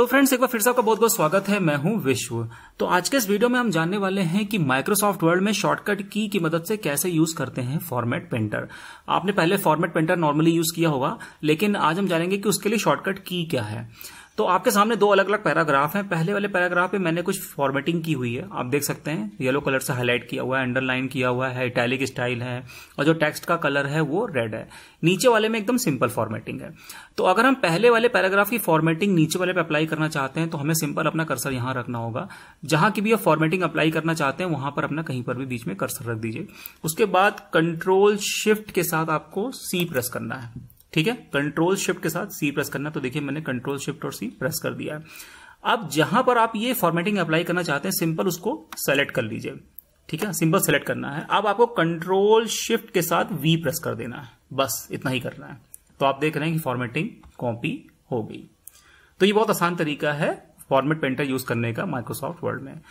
तो फ्रेंड्स एक बार फिर से आपका बहुत बहुत स्वागत है मैं हूं विश्व तो आज के इस वीडियो में हम जानने वाले हैं कि माइक्रोसॉफ्ट वर्ड में शॉर्टकट की की मदद से कैसे यूज करते हैं फॉर्मेट पेंटर आपने पहले फॉर्मेट पेंटर नॉर्मली यूज किया होगा लेकिन आज हम जानेंगे कि उसके लिए शॉर्टकट की क्या है तो आपके सामने दो अलग अलग पैराग्राफ हैं पहले वाले पैराग्राफ पे मैंने कुछ फॉर्मेटिंग की हुई है आप देख सकते हैं येलो कलर से हाईलाइट किया हुआ है अंडरलाइन किया हुआ है इटैलिक स्टाइल है और जो टेक्स्ट का कलर है वो रेड है नीचे वाले में एकदम सिंपल फॉर्मेटिंग है तो अगर हम पहले वाले पैराग्राफ की फॉर्मेटिंग नीचे वाले पे अप्लाई करना चाहते हैं तो हमें सिंपल अपना कर्सर यहां रखना होगा जहां की भी आप फॉर्मेटिंग अप्लाई करना चाहते हैं वहां पर अपना कहीं पर भी बीच में कर्सर रख दीजिए उसके बाद कंट्रोल शिफ्ट के साथ आपको सी प्रेस करना है ठीक है कंट्रोल शिफ्ट के साथ सी प्रेस करना तो देखिए मैंने कंट्रोल शिफ्ट और सी प्रेस कर दिया है अब जहां पर आप ये फॉर्मेटिंग अप्लाई करना चाहते हैं सिंपल उसको सेलेक्ट कर लीजिए ठीक है सिंपल सेलेक्ट करना है अब आपको कंट्रोल शिफ्ट के साथ वी प्रेस कर देना है बस इतना ही करना है तो आप देख रहे हैं कि फॉर्मेटिंग कॉपी हो गई तो ये बहुत आसान तरीका है फॉर्मेट पेंटर यूज करने का माइक्रोसॉफ्ट वर्ड में